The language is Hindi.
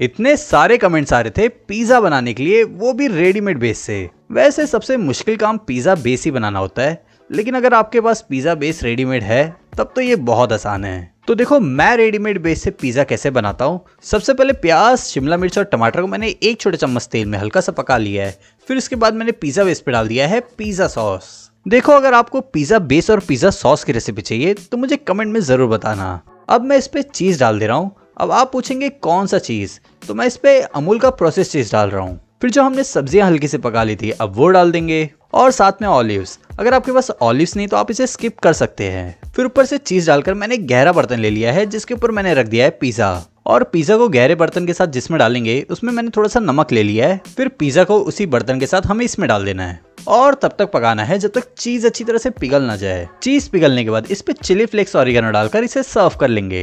इतने सारे कमेंट्स आ रहे थे पिज्ज़ा बनाने के लिए वो भी रेडीमेड बेस से वैसे सबसे मुश्किल काम पिज़्ज़ा बेस ही बनाना होता है लेकिन अगर आपके पास पिज़्ज़ा बेस रेडीमेड है तब तो ये बहुत आसान है तो देखो मैं रेडीमेड बेस से पिज़्ज़ा कैसे बनाता हूँ सबसे पहले प्याज शिमला मिर्च और टमाटर को मैंने एक छोटे चम्मच तेल में हल्का सा पका लिया है फिर उसके बाद मैंने पिज़्ज़ा बेस पे डाल दिया है पिज़्ज़ा सॉस देखो अगर आपको पिज़्ज़ा बेस और पिज़्ज़ा सॉस की रेसिपी चाहिए तो मुझे कमेंट में ज़रूर बताना अब मैं इस पर चीज़ डाल दे रहा हूँ अब आप पूछेंगे कौन सा चीज़ तो मैं इस पे अमूल का प्रोसेस चीज़ डाल रहा हूँ फिर जो हमने सब्जियां हल्की से पका ली थी अब वो डाल देंगे और साथ में ऑलिव्स अगर आपके पास ऑलिव्स नहीं तो आप इसे स्किप कर सकते हैं फिर ऊपर से चीज़ डालकर मैंने गहरा बर्तन ले लिया है जिसके ऊपर मैंने रख दिया है पिज़्ज़ा और पिज़्ज़ा को गहरे बर्तन के साथ जिसमें डालेंगे उसमें मैंने थोड़ा सा नमक ले लिया है फिर पिज़्ज़ा को उसी बर्तन के साथ हमें इसमें डाल देना है और तब तक पकाना है जब तक चीज़ अच्छी तरह से पिघल ना जाए चीज़ पिघलने के बाद इस पे चिली फ्लेक्स और डालकर इसे सर्व कर लेंगे